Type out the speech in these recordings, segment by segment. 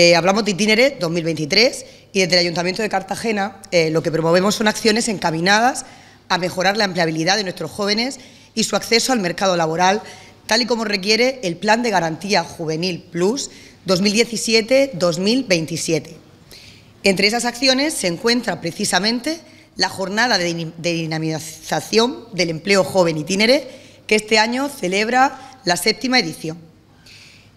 Eh, hablamos de Itinere 2023 y desde el Ayuntamiento de Cartagena eh, lo que promovemos son acciones encaminadas a mejorar la empleabilidad de nuestros jóvenes y su acceso al mercado laboral, tal y como requiere el Plan de Garantía Juvenil Plus 2017-2027. Entre esas acciones se encuentra precisamente la jornada de dinamización del empleo joven itinere, que este año celebra la séptima edición.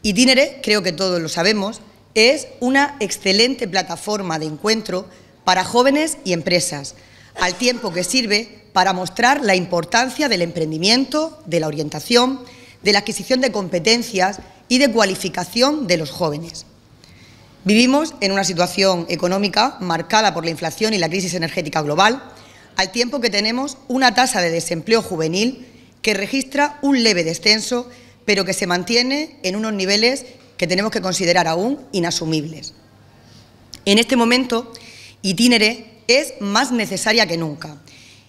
Itinere, creo que todos lo sabemos, es una excelente plataforma de encuentro para jóvenes y empresas, al tiempo que sirve para mostrar la importancia del emprendimiento, de la orientación, de la adquisición de competencias y de cualificación de los jóvenes. Vivimos en una situación económica marcada por la inflación y la crisis energética global, al tiempo que tenemos una tasa de desempleo juvenil que registra un leve descenso, pero que se mantiene en unos niveles que tenemos que considerar aún inasumibles. En este momento, Itinere es más necesaria que nunca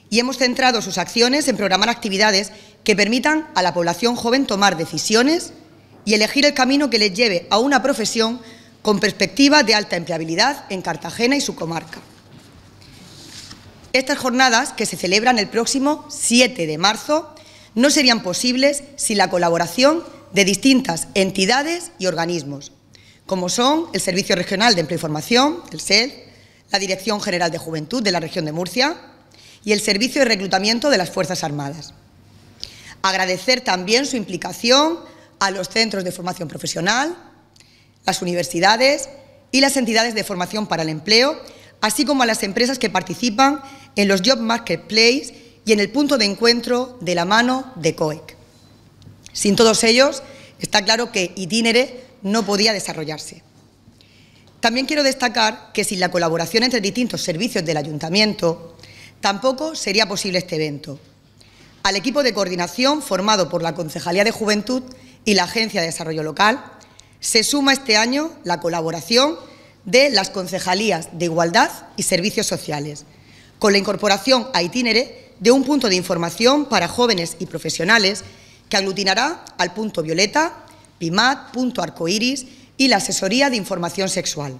y hemos centrado sus acciones en programar actividades que permitan a la población joven tomar decisiones y elegir el camino que les lleve a una profesión con perspectiva de alta empleabilidad en Cartagena y su comarca. Estas jornadas, que se celebran el próximo 7 de marzo, no serían posibles sin la colaboración de distintas entidades y organismos, como son el Servicio Regional de Empleo y Formación, el SED, la Dirección General de Juventud de la Región de Murcia y el Servicio de Reclutamiento de las Fuerzas Armadas. Agradecer también su implicación a los centros de formación profesional, las universidades y las entidades de formación para el empleo, así como a las empresas que participan en los Job Marketplace y en el punto de encuentro de la mano de COEC. Sin todos ellos, está claro que Itinere no podía desarrollarse. También quiero destacar que sin la colaboración entre distintos servicios del Ayuntamiento, tampoco sería posible este evento. Al equipo de coordinación formado por la Concejalía de Juventud y la Agencia de Desarrollo Local, se suma este año la colaboración de las Concejalías de Igualdad y Servicios Sociales, con la incorporación a Itinere de un punto de información para jóvenes y profesionales que aglutinará al punto violeta, PIMAT, punto arcoiris y la asesoría de información sexual.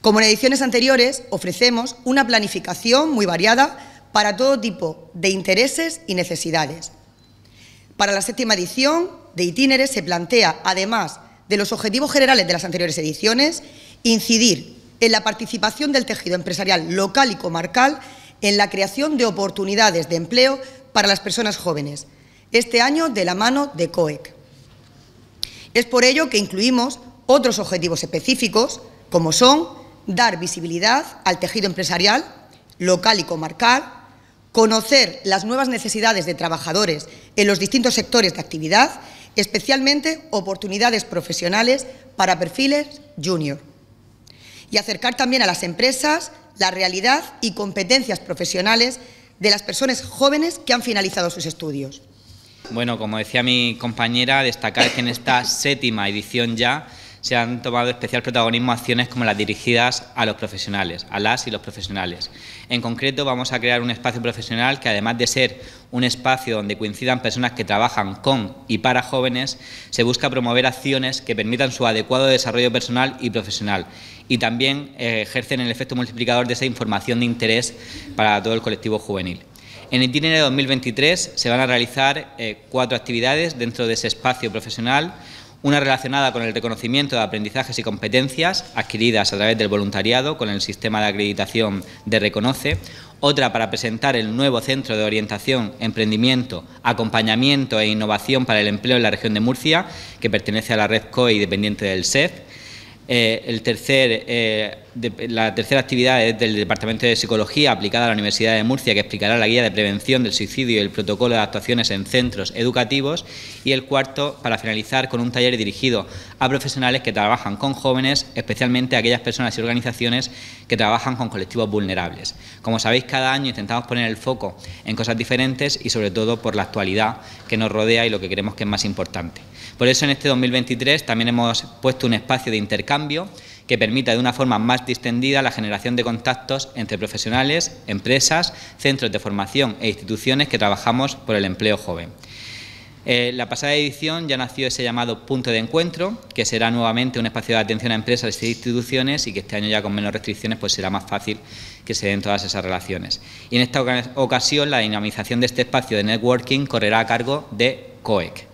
Como en ediciones anteriores, ofrecemos una planificación muy variada para todo tipo de intereses y necesidades. Para la séptima edición de itineres se plantea, además de los objetivos generales de las anteriores ediciones, incidir en la participación del tejido empresarial local y comarcal en la creación de oportunidades de empleo para las personas jóvenes, este año de la mano de COEC. Es por ello que incluimos otros objetivos específicos, como son dar visibilidad al tejido empresarial local y comarcal, conocer las nuevas necesidades de trabajadores en los distintos sectores de actividad, especialmente oportunidades profesionales para perfiles junior, y acercar también a las empresas la realidad y competencias profesionales de las personas jóvenes que han finalizado sus estudios. Bueno, como decía mi compañera, destacar que en esta séptima edición ya se han tomado especial protagonismo acciones como las dirigidas a los profesionales, a las y los profesionales. En concreto, vamos a crear un espacio profesional que, además de ser un espacio donde coincidan personas que trabajan con y para jóvenes, se busca promover acciones que permitan su adecuado desarrollo personal y profesional y también eh, ejercen el efecto multiplicador de esa información de interés para todo el colectivo juvenil. En el itinerario 2023 se van a realizar eh, cuatro actividades dentro de ese espacio profesional, una relacionada con el reconocimiento de aprendizajes y competencias adquiridas a través del voluntariado con el sistema de acreditación de Reconoce, otra para presentar el nuevo Centro de Orientación, Emprendimiento, Acompañamiento e Innovación para el Empleo en la región de Murcia, que pertenece a la red COE y dependiente del SEF. Eh, el tercer eh, la tercera actividad es del Departamento de Psicología aplicada a la Universidad de Murcia, que explicará la guía de prevención del suicidio y el protocolo de actuaciones en centros educativos. Y el cuarto, para finalizar, con un taller dirigido a profesionales que trabajan con jóvenes, especialmente aquellas personas y organizaciones que trabajan con colectivos vulnerables. Como sabéis, cada año intentamos poner el foco en cosas diferentes y sobre todo por la actualidad que nos rodea y lo que creemos que es más importante. Por eso en este 2023 también hemos puesto un espacio de intercambio que permita de una forma más distendida la generación de contactos entre profesionales, empresas, centros de formación e instituciones que trabajamos por el empleo joven. Eh, la pasada edición ya nació ese llamado punto de encuentro, que será nuevamente un espacio de atención a empresas y instituciones y que este año ya con menos restricciones pues será más fácil que se den todas esas relaciones. Y en esta ocasión la dinamización de este espacio de networking correrá a cargo de COEC.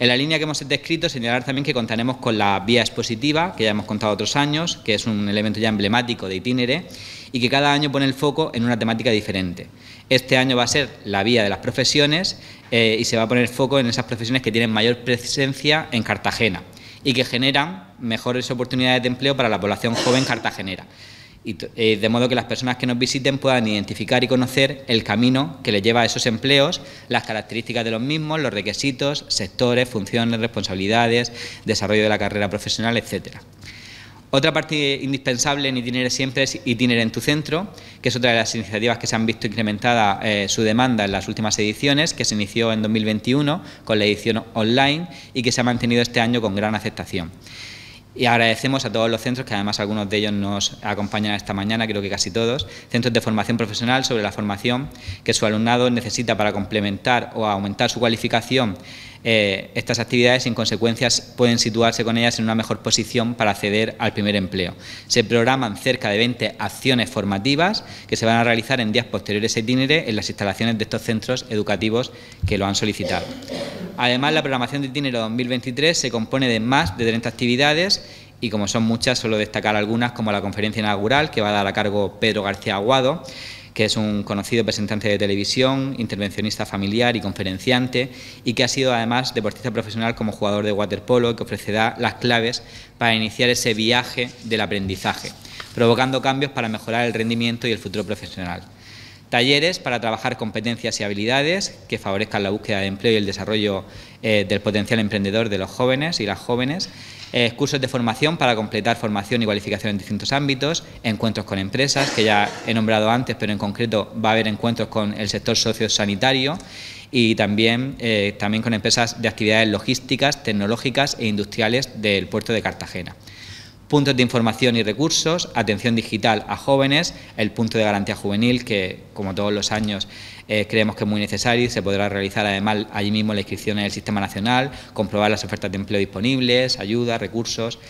En la línea que hemos descrito, señalar también que contaremos con la vía expositiva, que ya hemos contado otros años, que es un elemento ya emblemático de Itinere, y que cada año pone el foco en una temática diferente. Este año va a ser la vía de las profesiones eh, y se va a poner foco en esas profesiones que tienen mayor presencia en Cartagena y que generan mejores oportunidades de empleo para la población joven cartagenera. Eh, de modo que las personas que nos visiten puedan identificar y conocer el camino que les lleva a esos empleos, las características de los mismos, los requisitos, sectores, funciones, responsabilidades, desarrollo de la carrera profesional, etcétera. Otra parte indispensable en Itinere siempre es Itinere en tu centro, que es otra de las iniciativas que se han visto incrementada eh, su demanda en las últimas ediciones, que se inició en 2021 con la edición online y que se ha mantenido este año con gran aceptación. Y agradecemos a todos los centros, que además algunos de ellos nos acompañan esta mañana, creo que casi todos, centros de formación profesional sobre la formación que su alumnado necesita para complementar o aumentar su cualificación. Eh, estas actividades, sin consecuencias, pueden situarse con ellas en una mejor posición para acceder al primer empleo. Se programan cerca de 20 acciones formativas que se van a realizar en días posteriores a itinere en las instalaciones de estos centros educativos que lo han solicitado. Además, la programación de dinero 2023 se compone de más de 30 actividades y como son muchas, solo destacar algunas como la conferencia inaugural que va a dar a cargo Pedro García Aguado, que es un conocido presentante de televisión, intervencionista familiar y conferenciante, y que ha sido además deportista profesional como jugador de waterpolo, que ofrecerá las claves para iniciar ese viaje del aprendizaje, provocando cambios para mejorar el rendimiento y el futuro profesional. Talleres para trabajar competencias y habilidades que favorezcan la búsqueda de empleo y el desarrollo eh, del potencial emprendedor de los jóvenes y las jóvenes. Eh, cursos de formación para completar formación y cualificación en distintos ámbitos. Encuentros con empresas, que ya he nombrado antes, pero en concreto va a haber encuentros con el sector sociosanitario y también, eh, también con empresas de actividades logísticas, tecnológicas e industriales del puerto de Cartagena puntos de información y recursos, atención digital a jóvenes, el punto de garantía juvenil, que como todos los años eh, creemos que es muy necesario y se podrá realizar además allí mismo la inscripción en el sistema nacional, comprobar las ofertas de empleo disponibles, ayudas, recursos.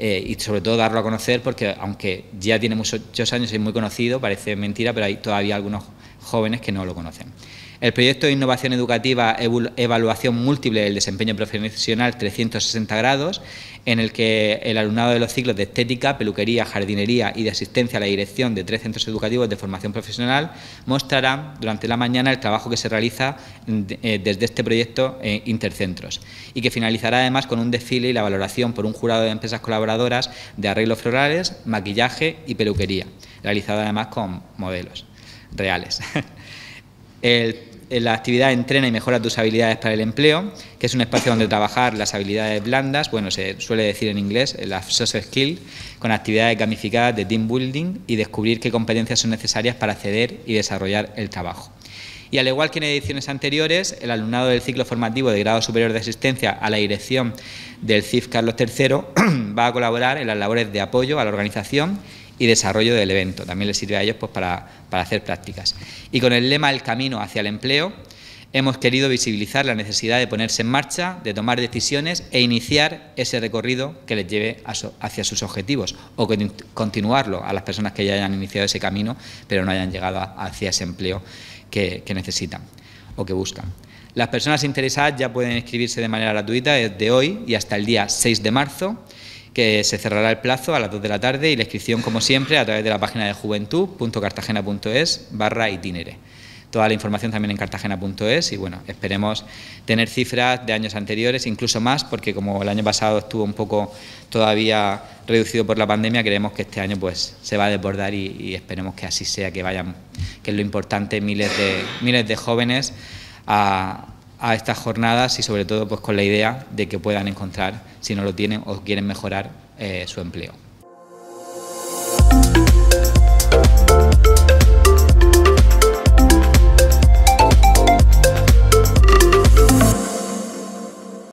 Eh, y sobre todo darlo a conocer porque aunque ya tiene muchos años y es muy conocido, parece mentira, pero hay todavía algunos jóvenes que no lo conocen. El proyecto de innovación educativa Evaluación Múltiple del Desempeño Profesional 360 grados en el que el alumnado de los ciclos de estética, peluquería, jardinería y de asistencia a la dirección de tres centros educativos de formación profesional mostrará durante la mañana el trabajo que se realiza eh, desde este proyecto eh, Intercentros y que finalizará además con un desfile y la valoración por un jurado de empresas colaboradoras de arreglos florales, maquillaje y peluquería, realizado además con modelos reales. Eh, la actividad entrena y mejora tus habilidades para el empleo, que es un espacio donde trabajar las habilidades blandas, bueno, se suele decir en inglés, las soft skills, con actividades gamificadas de team building y descubrir qué competencias son necesarias para acceder y desarrollar el trabajo. Y al igual que en ediciones anteriores, el alumnado del ciclo formativo de grado superior de asistencia a la dirección del CIF Carlos III va a colaborar en las labores de apoyo a la organización y desarrollo del evento. También les sirve a ellos pues, para, hacer prácticas. Y con el lema El camino hacia el empleo, hemos querido visibilizar la necesidad de ponerse en marcha, de tomar decisiones e iniciar ese recorrido que les lleve hacia sus objetivos o continuarlo a las personas que ya hayan iniciado ese camino pero no hayan llegado hacia ese empleo que, que necesitan o que buscan. Las personas interesadas ya pueden inscribirse de manera gratuita desde hoy y hasta el día 6 de marzo que se cerrará el plazo a las 2 de la tarde y la inscripción, como siempre, a través de la página de juventud.cartagena.es barra itinere. Toda la información también en cartagena.es y bueno, esperemos tener cifras de años anteriores, incluso más, porque como el año pasado estuvo un poco todavía reducido por la pandemia, creemos que este año pues se va a desbordar y, y esperemos que así sea, que vayan, que es lo importante, miles de, miles de jóvenes a, a estas jornadas y sobre todo pues con la idea de que puedan encontrar, si no lo tienen o quieren mejorar, eh, su empleo.